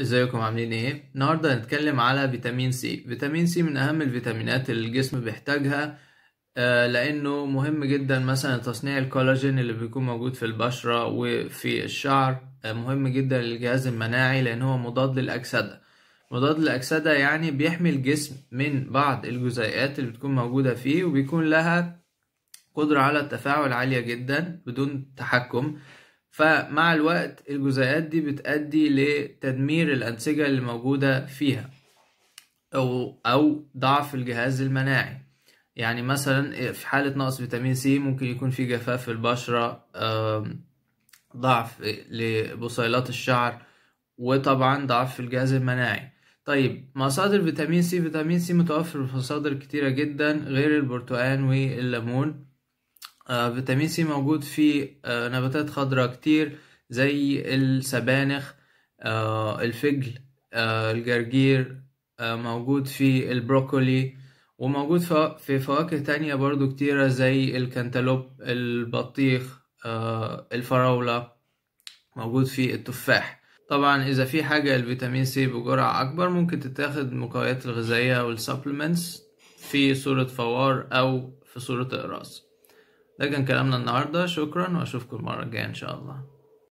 ازيكم عاملين ايه النهارده هنتكلم على فيتامين سي فيتامين سي من اهم الفيتامينات اللي الجسم بيحتاجها آه، لانه مهم جدا مثلا تصنيع الكولاجين اللي بيكون موجود في البشره وفي الشعر آه، مهم جدا للجهاز المناعي لان هو مضاد للاكسده مضاد للاكسده يعني بيحمي الجسم من بعض الجزيئات اللي بتكون موجوده فيه وبيكون لها قدره على التفاعل عاليه جدا بدون تحكم فمع الوقت الجزيئات دي بتأدي لتدمير الأنسجة اللي موجودة فيها أو, أو ضعف الجهاز المناعي يعني مثلا في حالة نقص فيتامين سي ممكن يكون في جفاف في البشرة ضعف لبصيلات الشعر وطبعا ضعف في الجهاز المناعي طيب مصادر فيتامين سي فيتامين سي متوفر في مصادر كتيرة جدا غير البرتقال والليمون آه، فيتامين سي موجود في آه، نباتات خضراء كتير زي السبانخ آه، الفجل الجرجير موجود في البروكولي وموجود في فواكه تانية برضو كتيرة زي الكنتالوب البطيخ الفراولة موجود في التفاح طبعا اذا في حاجة الفيتامين سي بجرعة اكبر ممكن تتاخد المقويات الغذائية والسبلمنتس في صورة فوار او في صورة اقراص ده كان كلامنا النهارده شكرا واشوفكم المره الجايه ان شاء الله